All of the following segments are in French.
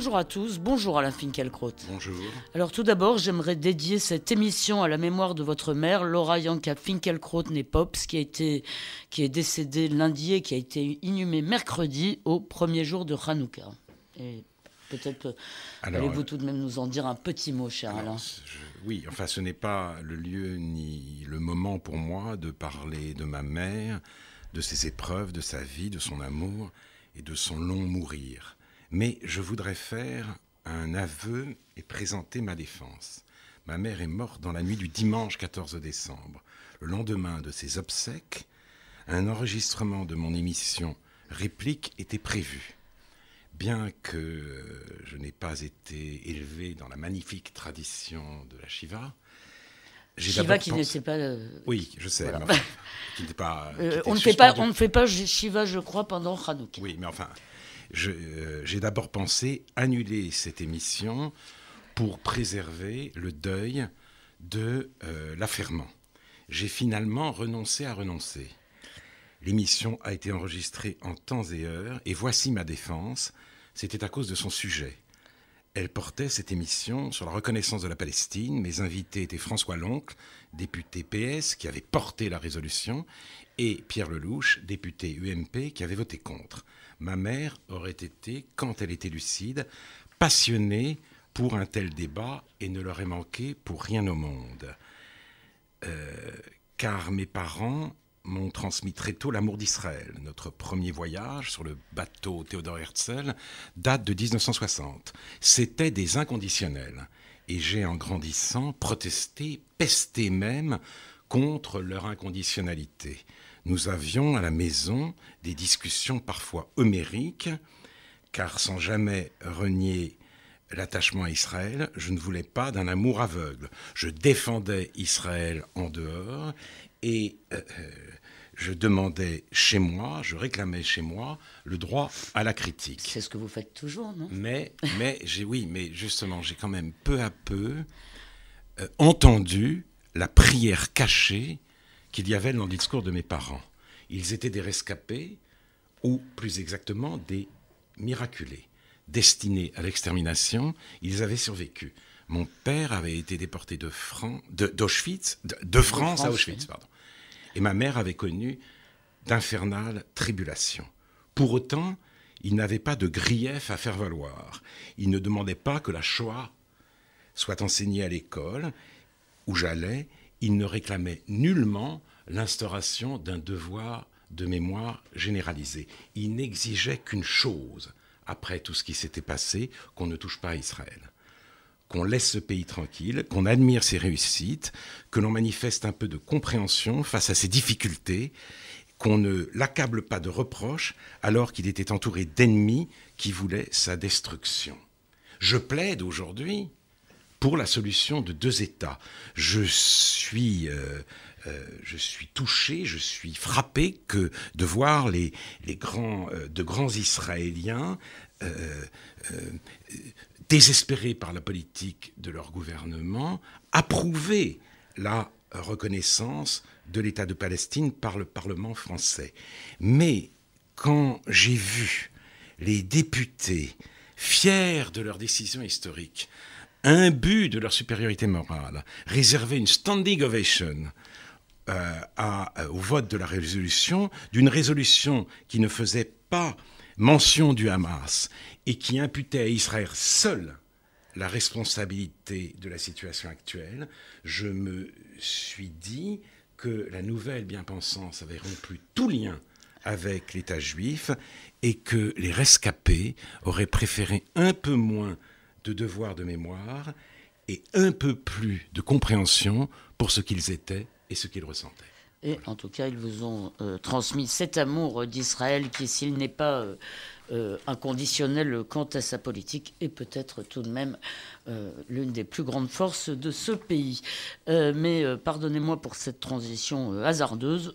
Bonjour à tous, bonjour Alain Finkielkraut. Bonjour. Alors tout d'abord, j'aimerais dédier cette émission à la mémoire de votre mère, Laura Yanka Finkielkraut Nepops, qui, qui est décédée lundi et qui a été inhumée mercredi au premier jour de Hanouka. Et peut-être allez-vous euh, tout de même nous en dire un petit mot, cher Alain. oui, enfin ce n'est pas le lieu ni le moment pour moi de parler de ma mère, de ses épreuves, de sa vie, de son amour et de son long mourir. Mais je voudrais faire un aveu et présenter ma défense. Ma mère est morte dans la nuit du dimanche 14 décembre. Le lendemain de ses obsèques, un enregistrement de mon émission Réplique était prévu. Bien que je n'ai pas été élevé dans la magnifique tradition de la Shiva, Shiva qui ne n'était pas. Euh, oui, je sais. Euh, on, ne fait pas, on ne fait pas Shiva, je crois, pendant Hanouk. Oui, mais enfin, euh, j'ai d'abord pensé annuler cette émission pour préserver le deuil de euh, l'affairement. J'ai finalement renoncé à renoncer. L'émission a été enregistrée en temps et heure, et voici ma défense. C'était à cause de son sujet. Elle portait cette émission sur la reconnaissance de la Palestine. Mes invités étaient François Loncle, député PS, qui avait porté la résolution, et Pierre Lelouch, député UMP, qui avait voté contre. Ma mère aurait été, quand elle était lucide, passionnée pour un tel débat et ne l'aurait manqué pour rien au monde. Euh, car mes parents m'ont transmis très tôt l'amour d'Israël. Notre premier voyage sur le bateau Théodore Herzl date de 1960. C'était des inconditionnels. Et j'ai, en grandissant, protesté, pesté même contre leur inconditionnalité nous avions à la maison des discussions parfois homériques, car sans jamais renier l'attachement à Israël, je ne voulais pas d'un amour aveugle. Je défendais Israël en dehors et euh, euh, je demandais chez moi, je réclamais chez moi le droit à la critique. C'est ce que vous faites toujours, non Mais, mais j'ai oui, mais justement, j'ai quand même peu à peu euh, entendu la prière cachée qu'il y avait dans le discours de mes parents. Ils étaient des rescapés, ou plus exactement des miraculés, destinés à l'extermination. Ils avaient survécu. Mon père avait été déporté de, de, de, France, à Auschwitz, Et ma mère avait connu d'infernales tribulations. Pour autant, il n'avait pas de grief à faire valoir. Il ne demandait pas que la Shoah soit enseignée à l'école où j'allais il ne réclamait nullement l'instauration d'un devoir de mémoire généralisé. Il n'exigeait qu'une chose, après tout ce qui s'était passé, qu'on ne touche pas à Israël, qu'on laisse ce pays tranquille, qu'on admire ses réussites, que l'on manifeste un peu de compréhension face à ses difficultés, qu'on ne l'accable pas de reproches alors qu'il était entouré d'ennemis qui voulaient sa destruction. Je plaide aujourd'hui pour la solution de deux États. Je suis, euh, euh, je suis touché, je suis frappé que de voir les, grands, euh, de grands Israéliens désespérés par la politique de leur gouvernement approuver la reconnaissance de l'État de Palestine par le Parlement français. Mais quand j'ai vu les députés fiers de leur décision historique, un but de leur supériorité morale, réserver une standing ovation euh, euh, au vote de la résolution, d'une résolution qui ne faisait pas mention du Hamas et qui imputait à Israël seul la responsabilité de la situation actuelle, je me suis dit que la nouvelle bien-pensance avait rompu tout lien avec l'État juif et que les rescapés auraient préféré un peu moins de devoirs de mémoire et un peu plus de compréhension pour ce qu'ils étaient et ce qu'ils ressentaient. Et en tout cas, ils vous ont euh, transmis cet amour d'Israël qui, s'il n'est pas euh, euh, inconditionnel quant à sa politique, est peut-être tout de même euh, l'une des plus grandes forces de ce pays. Euh, mais euh, pardonnez-moi pour cette transition hasardeuse.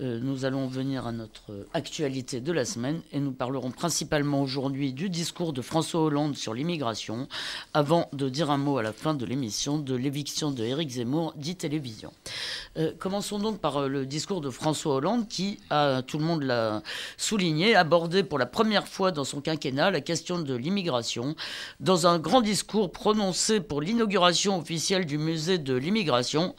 nous allons venir à notre actualité de la semaine et nous parlerons principalement aujourd'hui du discours de François Hollande sur l'immigration, avant de dire un mot à la fin de l'émission de l'éviction de Éric Zemmour, dit télévision. commençons donc par le discours de François Hollande qui, a, tout le monde l'a souligné, abordé pour la première fois dans son quinquennat la question de l'immigration dans un grand discours discours prononcé pour l'inauguration officielle du musée de l'immigration,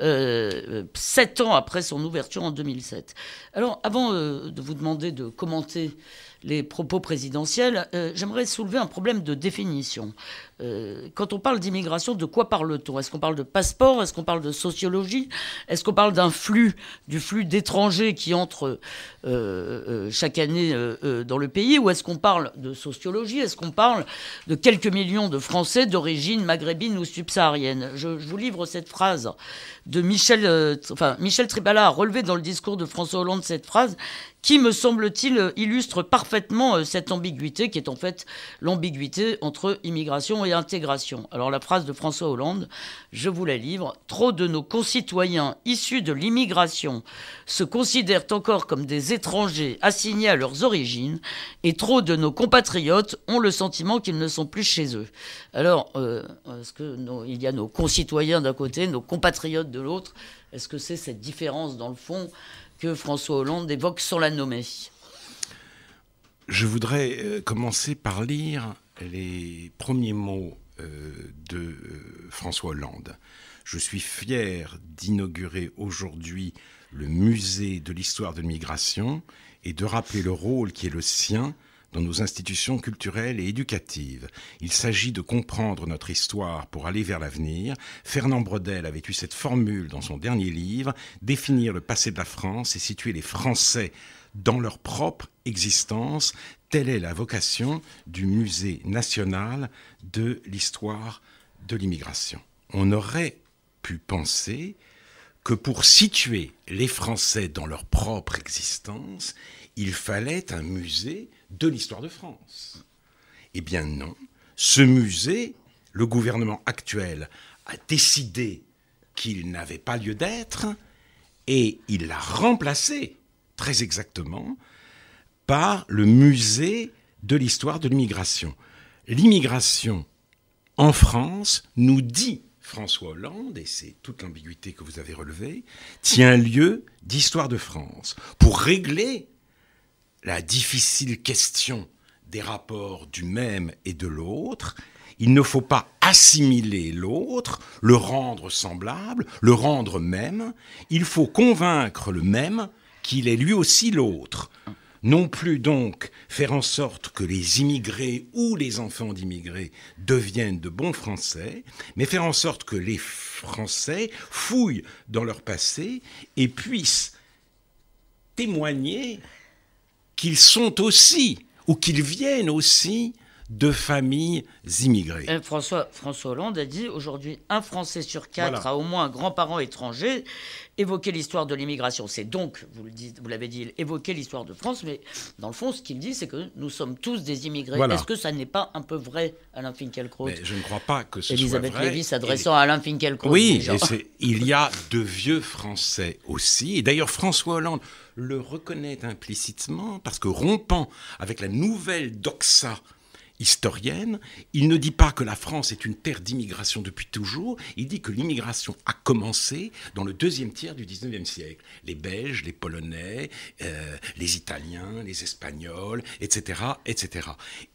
euh, euh, sept ans après son ouverture en 2007. Alors, avant euh, de vous demander de commenter les propos présidentiels, j'aimerais soulever un problème de définition. Euh, quand on parle d'immigration, de quoi parle-t-on Est-ce qu'on parle de passeport Est-ce qu'on parle de sociologie Est-ce qu'on parle d'un flux, du flux d'étrangers qui entrent euh, euh, chaque année dans le pays Ou est-ce qu'on parle de sociologie Est-ce qu'on parle de quelques millions de Français d'origine maghrébine ou subsaharienne je, vous livre cette phrase de Michel, enfin, Michel Tribala relevée relevé dans le discours de François Hollande cette phrase qui, me semble-t-il, illustre parfaitement cette ambiguïté qui est en fait l'ambiguïté entre immigration et intégration. Alors la phrase de François Hollande, je vous la livre, trop de nos concitoyens issus de l'immigration se considèrent encore comme des étrangers assignés à leurs origines et trop de nos compatriotes ont le sentiment qu'ils ne sont plus chez eux. Alors, euh, est-ce que il y a nos concitoyens d'un côté, nos compatriotes de l'autre Est-ce que c'est cette différence dans le fond que François Hollande évoque sur la nommer je voudrais euh, commencer par lire les premiers mots euh, de euh, François Hollande. Je suis fier d'inaugurer aujourd'hui le musée de l'histoire de l'immigration et de rappeler le rôle qui est le sien dans nos institutions culturelles et éducatives. Il s'agit de comprendre notre histoire pour aller vers l'avenir. Fernand Bredel avait eu cette formule dans son dernier livre, définir le passé de la France et situer les Français dans leur propre existence. Telle est la vocation du Musée national de l'histoire de l'immigration. On aurait pu penser que pour situer les Français dans leur propre existence, il fallait un musée de l'histoire de France. Eh bien non, ce musée, le gouvernement actuel a décidé qu'il n'avait pas lieu d'être et il l'a remplacé très exactement, par le musée de l'histoire de l'immigration. L'immigration en France, nous dit François Hollande, et c'est toute l'ambiguïté que vous avez relevée, tient lieu d'histoire de France pour régler la difficile question des rapports du même et de l'autre. Il ne faut pas assimiler l'autre, le rendre semblable, le rendre même. Il faut convaincre le même qu'il est lui aussi l'autre. Non plus donc faire en sorte que les immigrés ou les enfants d'immigrés deviennent de bons Français, mais faire en sorte que les Français fouillent dans leur passé et puissent témoigner qu'ils sont aussi, ou qu'ils viennent aussi de familles immigrées. Euh, François, Hollande a dit aujourd'hui un Français sur quatre a au moins un grand-parent étranger. Évoquer l'histoire de l'immigration, c'est donc, vous l'avez dit, évoquer l'histoire de France, mais dans le fond, ce qu'il dit, c'est que nous sommes tous des immigrés. Est-ce que ça n'est pas un peu vrai, Alain Finkielkraut Je ne crois pas que ce soit vrai. Lévy s'adressant à Alain Finkielkraut. Oui, il y a de vieux Français aussi. Et d'ailleurs, François Hollande le reconnaît implicitement parce que rompant avec la nouvelle doxa historienne. Il ne dit pas que la France est une terre d'immigration depuis toujours, il dit que l'immigration a commencé dans le deuxième tiers du 19e siècle. Les Belges, les Polonais, euh, les Italiens, les Espagnols, etc. etc.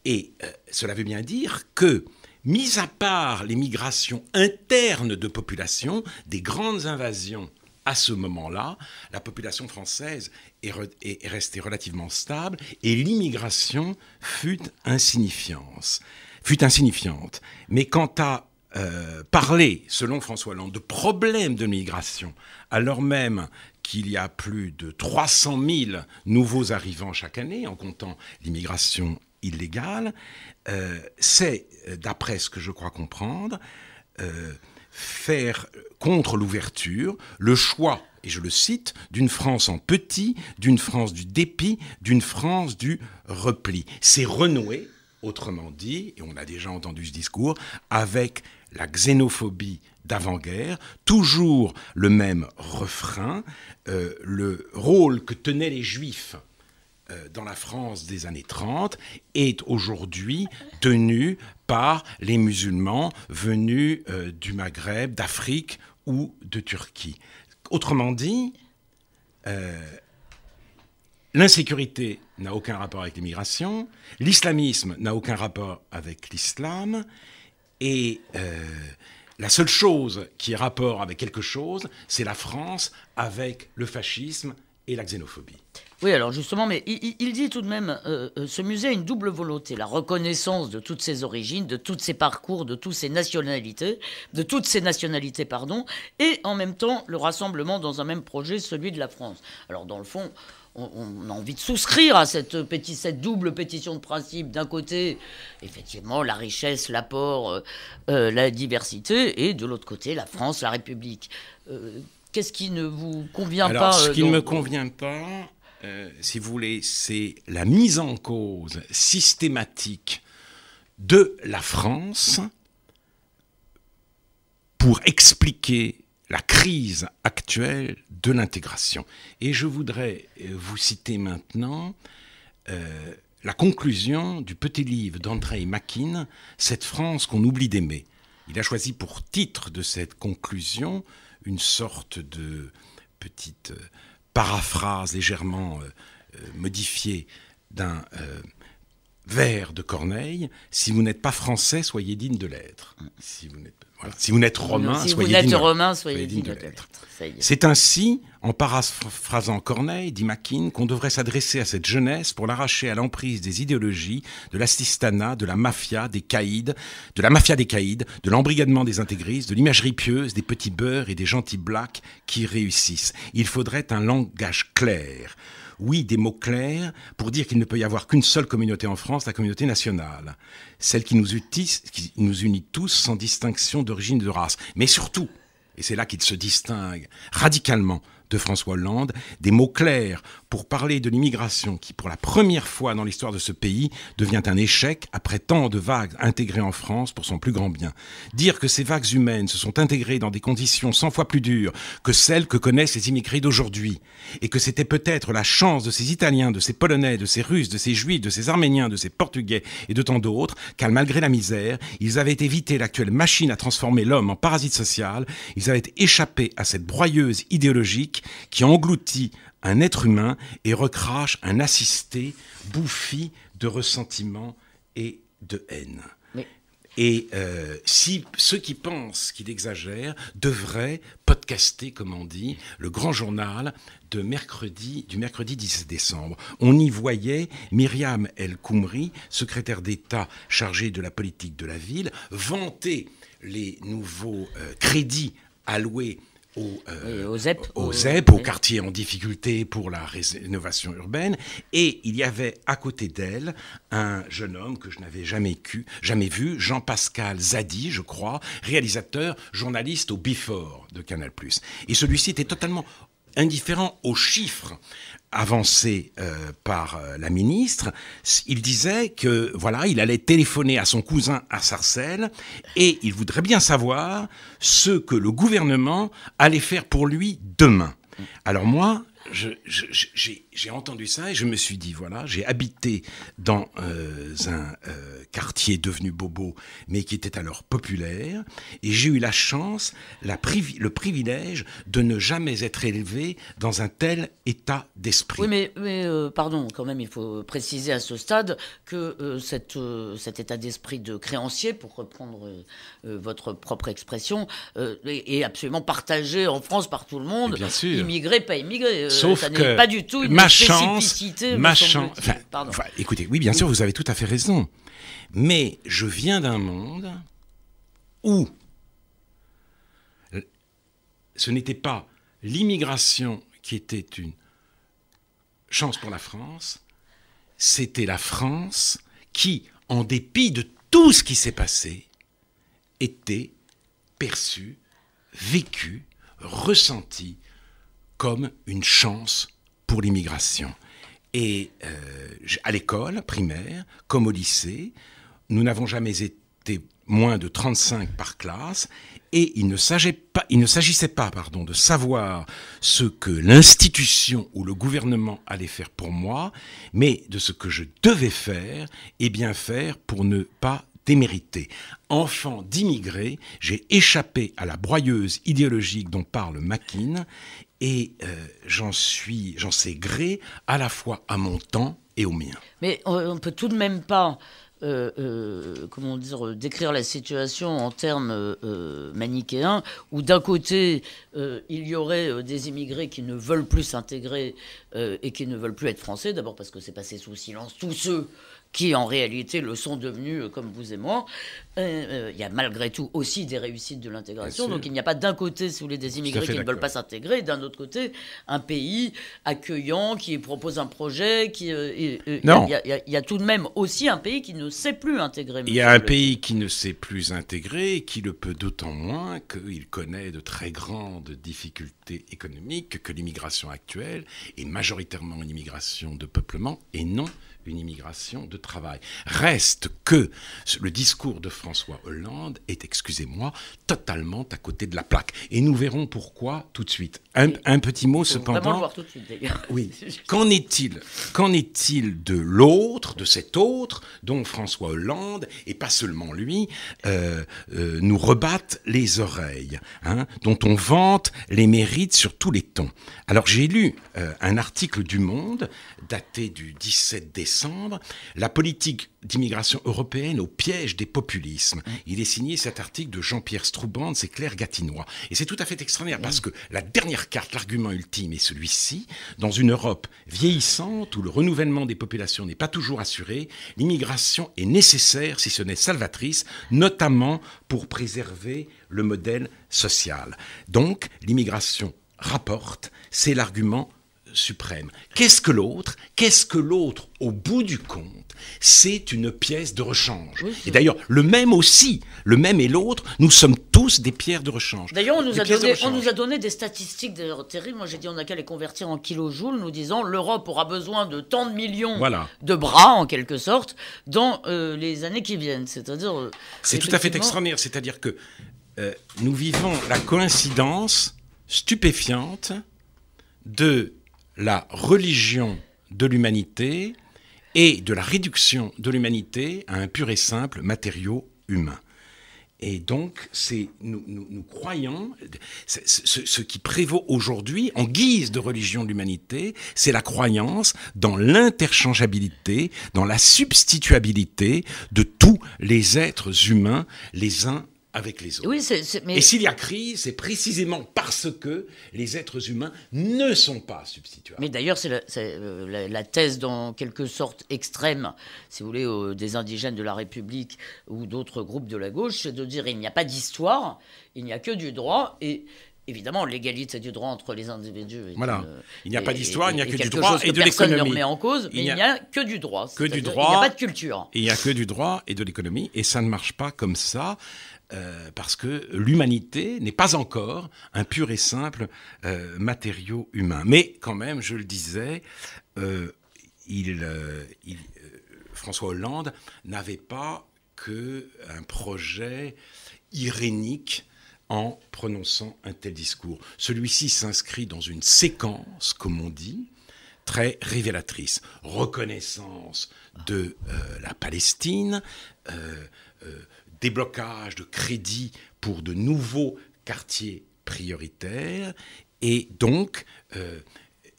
Et euh, cela veut bien dire que mis à part les migrations internes de population, des grandes invasions à ce moment-là, la population française est, restée relativement stable et l'immigration fut, fut insignifiante. Mais quant à euh, parler, selon François Hollande, de problèmes de migration, alors même qu'il y a plus de 300 000 nouveaux arrivants chaque année, en comptant l'immigration illégale, euh, c'est, euh, d'après ce que je crois comprendre, faire contre l'ouverture le choix, et je le cite, d'une France en petit, d'une France du dépit, d'une France du repli. C'est renouer, autrement dit, et on a déjà entendu ce discours, avec la xénophobie d'avant-guerre, toujours le même refrain, euh, le rôle que tenaient les juifs euh, dans la France des années 30 est aujourd'hui tenu par les musulmans venus euh, du Maghreb, d'Afrique ou de Turquie. Autrement dit, euh, l'insécurité n'a aucun rapport avec l'immigration, l'islamisme n'a aucun rapport avec l'islam, et euh, la seule chose qui est rapport avec quelque chose, c'est la France avec le fascisme et la xénophobie. Oui, alors justement, mais il, dit tout de même, euh, euh, ce musée a une double volonté, la reconnaissance de toutes ses origines, de tous ses parcours, de toutes ses nationalités, de toutes ses nationalités, pardon, et en même temps le rassemblement dans un même projet, celui de la France. Alors dans le fond, on, a envie de souscrire à cette, cette double pétition de principe. D'un côté, effectivement, la richesse, l'apport, euh, la diversité, et de l'autre côté, la France, la République. Qu'est-ce qui ne vous convient pas Ce euh, qui ne me convient pas, euh, si vous voulez, c'est la mise en cause systématique de la France pour expliquer la crise actuelle de l'intégration. Et je voudrais euh, vous citer maintenant la conclusion du petit livre d'André Mackin, Cette France qu'on oublie d'aimer. Il a choisi pour titre de cette conclusion une sorte de petite euh, paraphrase légèrement euh, euh, modifiée d'un vers de Corneille. Si vous n'êtes pas français, soyez digne de l'être. Si vous n'êtes romain, soyez, digne, romain de, l'être. C'est ainsi, en paraphrasant Corneille, dit Mackin, qu'on devrait s'adresser à cette jeunesse pour l'arracher à l'emprise des idéologies, de l'assistanat, de la mafia, des caïdes, de la mafia des caïdes, de l'embrigadement des intégristes, de l'imagerie pieuse, des petits beurs et des gentils blacks qui réussissent. Il faudrait un langage clair oui, des mots clairs pour dire qu'il ne peut y avoir qu'une seule communauté en France, la communauté nationale, celle qui nous, qui nous unit tous sans distinction d'origine de race. Mais surtout, et c'est là qu'il se distingue radicalement de François Hollande, des mots clairs pour parler de l'immigration qui, pour la première fois dans l'histoire de ce pays, devient un échec après tant de vagues intégrées en France pour son plus grand bien. Dire que ces vagues humaines se sont intégrées dans des conditions 100 fois plus dures que celles que connaissent les immigrés d'aujourd'hui, et que c'était peut-être la chance de ces Italiens, de ces Polonais, de ces Russes, de ces Juifs, de ces Arméniens, de ces Portugais et de tant d'autres, car malgré la misère, ils avaient évité l'actuelle machine à transformer l'homme en parasite social, ils avaient échappé à cette broyeuse idéologique qui engloutit un être humain et recrache un assisté bouffi de ressentiment et de haine. Et euh, si ceux qui pensent qu'il exagère devraient podcaster, comme on dit, le grand journal de mercredi, du mercredi 10 décembre. On y voyait Myriam El Koumri, secrétaire d'État chargée de la politique de la ville, vanter les nouveaux euh, crédits alloués euh, au, au, ZEP, au, quartier en difficulté pour la rénovation urbaine. Et il y avait à côté d'elle un jeune homme que je n'avais jamais, jamais vu, Jean-Pascal Zadi, je crois, réalisateur, journaliste au BIFOR de Canal+. Et celui-ci était totalement indifférent aux chiffres avancé euh, par euh, la ministre, il disait que voilà, il allait téléphoner à son cousin à Sarcelles et il voudrait bien savoir ce que le gouvernement allait faire pour lui demain. Alors moi, j'ai entendu ça et je me suis dit, voilà, j'ai habité dans euh, un euh, quartier devenu bobo, mais qui était alors populaire, et j'ai eu la chance, la le privilège de ne jamais être élevé dans un tel état d'esprit. Oui, mais, euh, pardon, quand même, il faut préciser à ce stade que cette, cet état d'esprit de créancier, pour reprendre votre propre expression, est, est, absolument partagé en France par tout le monde. Bien sûr. Immigré, pas immigré Sauf que pas du tout ma chance, écoutez, oui, bien sûr, vous avez tout à fait raison. Mais je viens d'un monde où ce n'était pas l'immigration qui était une chance pour la France, c'était la France qui, en dépit de tout ce qui s'est passé, était perçue, vécue, ressentie comme une chance pour l'immigration. Et euh, à l'école primaire, comme au lycée, nous n'avons jamais été moins de 35 par classe, et il ne s'agissait pas, pardon, de savoir ce que l'institution ou le gouvernement allait faire pour moi, mais de ce que je devais faire et bien faire pour ne pas démériter. Enfant d'immigré, j'ai échappé à la broyeuse idéologique dont parle Makin et euh, j'en suis, j'en sais gré à la fois à mon temps et au mien. Mais on ne peut tout de même pas, euh, euh, comment dire, décrire la situation en termes manichéens, où d'un côté, il y aurait des immigrés qui ne veulent plus s'intégrer et qui ne veulent plus être français, d'abord parce que c'est passé sous silence tous ceux qui en réalité le sont devenus euh, comme vous et moi. Euh, euh, il y a malgré tout aussi des réussites de l'intégration. Donc il n'y a pas d'un côté, si vous voulez, des immigrés qui ne veulent pas s'intégrer, d'un autre côté, un pays accueillant qui propose un projet. Qui, non. Il y, a tout de même aussi un pays qui ne sait plus intégrer. Il y a un pays qui ne sait plus intégrer, et qui le peut d'autant moins qu'il connaît de très grandes difficultés économiques, que l'immigration actuelle est majoritairement une immigration de peuplement et non une immigration de travail. Reste que le discours de François Hollande est, excusez-moi, totalement à côté de la plaque. Et nous verrons pourquoi tout de suite. Un, petit mot cependant. tout de suite Oui. Qu'en est-il Qu'en est-il de l'autre, de cet autre dont François Hollande et pas seulement lui euh, euh, nous rebattent les oreilles, hein, dont on vante les mérites sur tous les tons. Alors j'ai lu euh, un article du Monde daté du 17 décembre la politique d'immigration européenne au piège des populismes. Mmh. Il est signé cet article de Jean-Pierre Strouban, c'est Claire Gatinois. Et c'est tout à fait extraordinaire parce mmh. que la dernière carte, l'argument ultime est celui-ci. Dans une Europe vieillissante où le renouvellement des populations n'est pas toujours assuré, l'immigration est nécessaire, si ce n'est salvatrice, notamment pour préserver le modèle social. Donc, l'immigration rapporte, c'est l'argument suprême. Qu'est-ce que l'autre Qu'est-ce que l'autre au bout du compte C'est une pièce de rechange. et d'ailleurs, le même aussi, le même et l'autre, nous sommes tous des pierres de rechange. D'ailleurs, on, nous a, donné, on nous a donné des statistiques terribles. Moi, j'ai dit on n'a qu'à les convertir en kilojoules, nous disant l'Europe aura besoin de tant de millions de bras, en quelque sorte, dans euh, les années qui viennent. C'est-à-dire. Euh, c'est tout à fait extraordinaire. C'est-à-dire que euh, nous vivons la coïncidence stupéfiante de la religion de l'humanité et de la réduction de l'humanité à un pur et simple matériau humain. Et donc, c'est nous, croyons, ce, ce, qui prévaut aujourd'hui en guise de religion de l'humanité, c'est la croyance dans l'interchangeabilité, dans la substituabilité de tous les êtres humains les uns avec les autres. Oui, Et s'il y a crise, c'est précisément parce que les êtres humains ne sont pas substituables. Mais d'ailleurs, c'est la, euh, thèse, dans quelque sorte extrême, si vous voulez, des indigènes de la République ou d'autres groupes de la gauche, c'est de dire il n'y a pas d'histoire, il n'y a que du droit. Et évidemment, l'égalité c'est du droit entre les individus. Voilà. il n'y a pas d'histoire, il n'y a que du droit et de l'économie. Personne ne remet en cause, mais il n'y a, que du droit. Que du droit. Il n'y a pas de culture. Il n'y a que du droit et de l'économie, et ça ne marche pas comme ça. Euh, parce que l'humanité n'est pas encore un pur et simple euh, matériau humain. Mais quand même, je le disais, euh, François Hollande n'avait pas qu'un projet irénique en prononçant un tel discours. Celui-ci s'inscrit dans une séquence, comme on dit, très révélatrice. Reconnaissance de la Palestine, déblocage de crédits pour de nouveaux quartiers prioritaires. Et donc. Euh,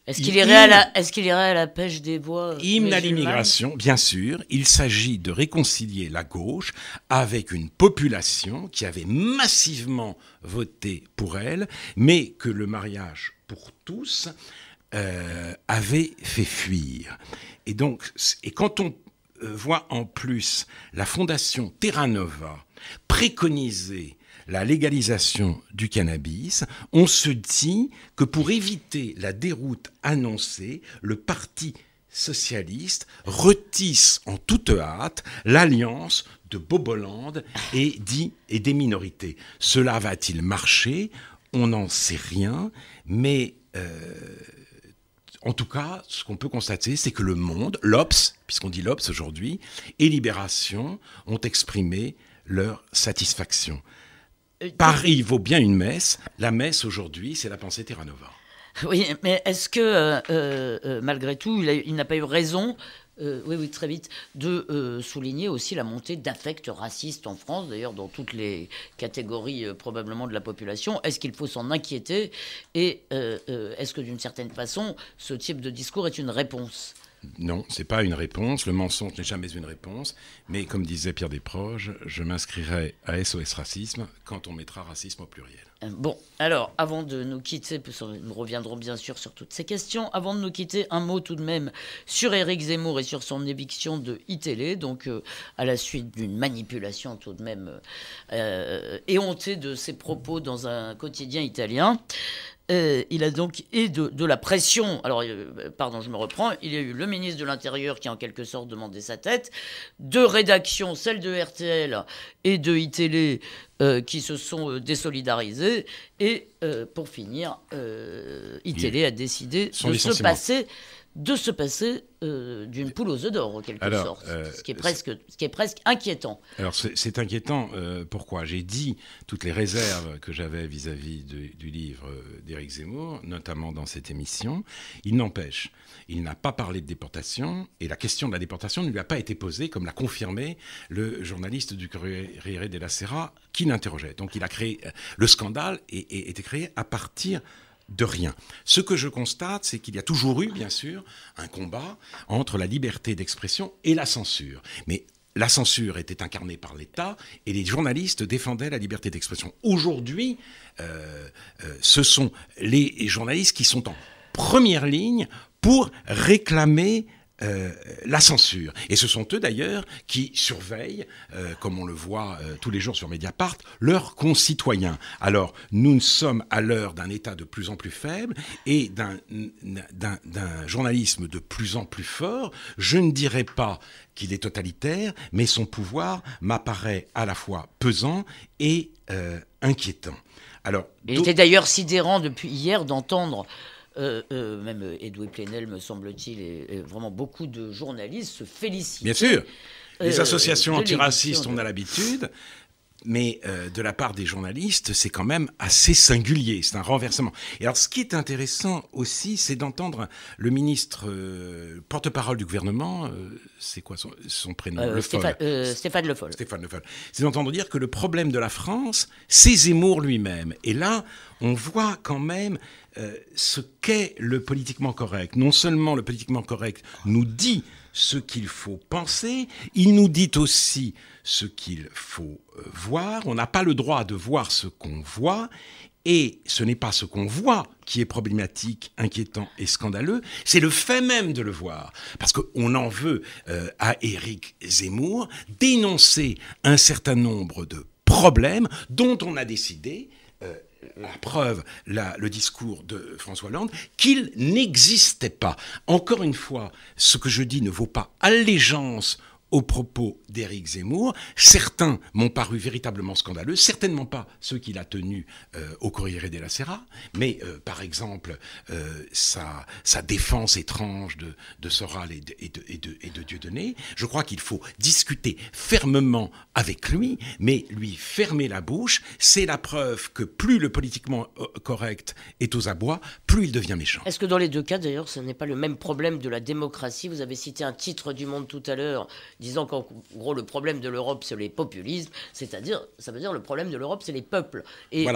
est-ce qu'il irait, à la, est-ce qu'il irait à la pêche des bois Hymne à l'immigration, bien sûr. Il s'agit de réconcilier la gauche avec une population qui avait massivement voté pour elle, mais que le mariage pour tous euh, avait fait fuir. Et donc, et quand on euh, voit en plus la fondation Terra Nova préconiser la légalisation du cannabis, on se dit que pour éviter la déroute annoncée, le parti socialiste retisse en toute hâte l'alliance de Boboland et, des minorités. Cela va-t-il marcher On n'en sait rien, mais euh, en tout cas, ce qu'on peut constater, c'est que le monde, l'Obs, puisqu'on dit l'Obs aujourd'hui, et Libération ont exprimé leur satisfaction. Paris vaut bien une messe. La messe aujourd'hui, c'est la pensée Nova. Oui, mais est-ce que, euh, euh, euh, malgré tout, il n'a pas eu raison oui, oui, très vite, de souligner aussi la montée d'affects racistes en France, d'ailleurs dans toutes les catégories probablement de la population. Est-ce qu'il faut s'en inquiéter Et est-ce que d'une certaine façon, ce type de discours est une réponse non, c'est pas une réponse. Le mensonge n'est jamais une réponse. Mais comme disait Pierre Desproges, je m'inscrirai à SOS Racisme quand on mettra racisme au pluriel. Euh, bon, alors, avant de nous quitter, nous reviendrons bien sûr sur toutes ces questions. Avant de nous quitter, un mot tout de même sur Éric Zemmour et sur son éviction de ITélé, donc euh, à la suite d'une manipulation tout de même euh, éhontée de ses propos dans un quotidien italien il a donc et de, la pression. Alors, euh, pardon, je me reprends. Il y a eu le ministre de l'Intérieur qui a en quelque sorte demandé sa tête, deux rédactions, celle de RTL et de ITL euh, qui se sont euh, désolidarisées. Et pour finir, ITL a décidé de se passer de se passer euh, d'une poule aux œufs d'or, en quelque sorte, euh, ce, qui est presque, inquiétant. Alors c'est inquiétant, euh, pourquoi J'ai dit toutes les réserves que j'avais vis-à-vis du livre d'Éric Zemmour, notamment dans cette émission. Il n'empêche, il n'a pas parlé de déportation, et la question de la déportation ne lui a pas été posée, comme l'a confirmé le journaliste du Corriere della Sera qui l'interrogeait. Donc il a créé, le scandale et, et, créé à partir de rien. Ce que je constate, c'est qu'il y a toujours eu, bien sûr, un combat entre la liberté d'expression et la censure. Mais la censure était incarnée par l'État et les journalistes défendaient la liberté d'expression. Aujourd'hui, euh, euh, ce sont les journalistes qui sont en première ligne pour réclamer euh, la censure. Et ce sont eux d'ailleurs qui surveillent, euh, comme on le voit euh, tous les jours sur Mediapart, leurs concitoyens. Alors nous sommes à l'heure d'un État de plus en plus faible et d'un journalisme de plus en plus fort. Je ne dirais pas qu'il est totalitaire, mais son pouvoir m'apparaît à la fois pesant et inquiétant. Alors, Il était d'ailleurs sidérant depuis hier d'entendre euh, euh, même euh, Edouard Plenel, me semble-t-il, et, vraiment beaucoup de journalistes se félicitent. Bien sûr, les associations antiracistes, on a l'habitude mais euh, de la part des journalistes, c'est quand même assez singulier, c'est un renversement. Et alors ce qui est intéressant aussi, c'est d'entendre le ministre euh, porte-parole du gouvernement, euh, c'est quoi son, prénom Stéphane, Le Foll. Stéphane Le Foll. C'est d'entendre dire que le problème de la France, c'est Zemmour lui-même. Et là, on voit quand même ce qu'est le politiquement correct. Non seulement le politiquement correct nous dit ce qu'il faut penser, il nous dit aussi ce qu'il faut euh, voir. On n'a pas le droit de voir ce qu'on voit, et ce n'est pas ce qu'on voit qui est problématique, inquiétant et scandaleux, c'est le fait même de le voir. Parce qu'on en veut euh, à Éric Zemmour d'énoncer un certain nombre de problèmes dont on a décidé euh, la preuve le discours de François Hollande, qu'il n'existait pas. Encore une fois, ce que je dis ne vaut pas allégeance au propos d'Éric Zemmour. Certains m'ont paru véritablement scandaleux, certainement pas ceux qu'il a tenus euh, au Corriere della Sera, mais euh, par exemple euh, sa, défense étrange de, Soral et de, et de Dieudonné. Je crois qu'il faut discuter fermement avec lui, mais lui fermer la bouche, c'est la preuve que plus le politiquement correct est aux abois, plus il devient méchant. Est-ce que dans les deux cas, d'ailleurs, ce n'est pas le même problème de la démocratie Vous avez cité un titre du Monde tout à l'heure disant qu'en gros, le problème de l'Europe, c'est les populismes, c'est-à-dire, ça veut dire le problème de l'Europe, c'est les peuples. Et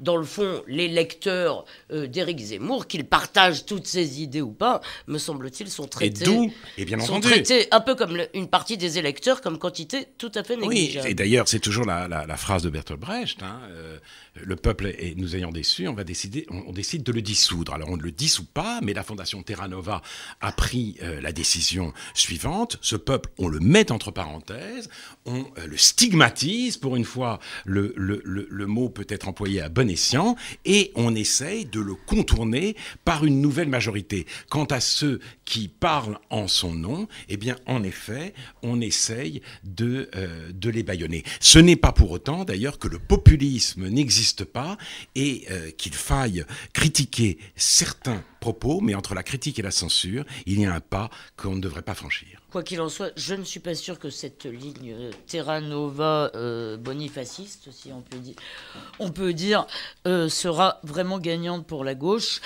dans le fond, les lecteurs euh, d'Éric Zemmour, qu'ils partagent toutes ces idées ou pas, me semble-t-il, sont traités. Et d'où Et bien entendu. Sont traités un peu comme une partie des électeurs, comme quantité tout à fait négligeable. et d'ailleurs, c'est toujours la, la, phrase de Bertolt Brecht hein, euh, le peuple et nous ayant déçus, on va décider, on, décide de le dissoudre. Alors, on ne le dissout pas, mais la fondation Terra Nova a pris euh, la décision suivante ce peuple, on le met entre parenthèses, on euh, le stigmatise, pour une fois le, mot peut être employé à bon escient, et on essaye de le contourner par une nouvelle majorité. Quant à ceux qui parlent en son nom, eh bien en effet, on essaye de, euh, de les bâillonner. Ce n'est pas pour autant d'ailleurs que le populisme n'existe pas et euh, qu'il faille critiquer certains propos, mais entre la critique et la censure, il y a un pas qu'on ne devrait pas franchir. Quoi qu'il en soit, je ne suis pas sûr que cette ligne euh, Terra Nova euh, bonifaciste, si on peut dire, on peut dire euh, sera vraiment gagnante pour la gauche.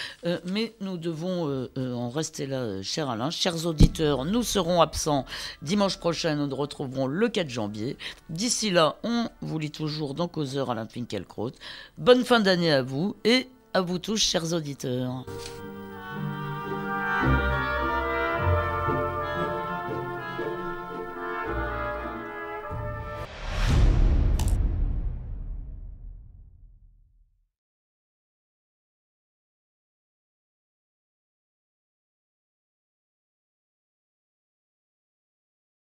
mais nous devons en rester là, cher Alain. Chers auditeurs, nous serons absents dimanche prochain. Nous nous retrouverons le 4 janvier. D'ici là, on vous lit toujours dans Causeur Alain Finkielkraut. Bonne fin d'année à vous et à vous tous, chers auditeurs.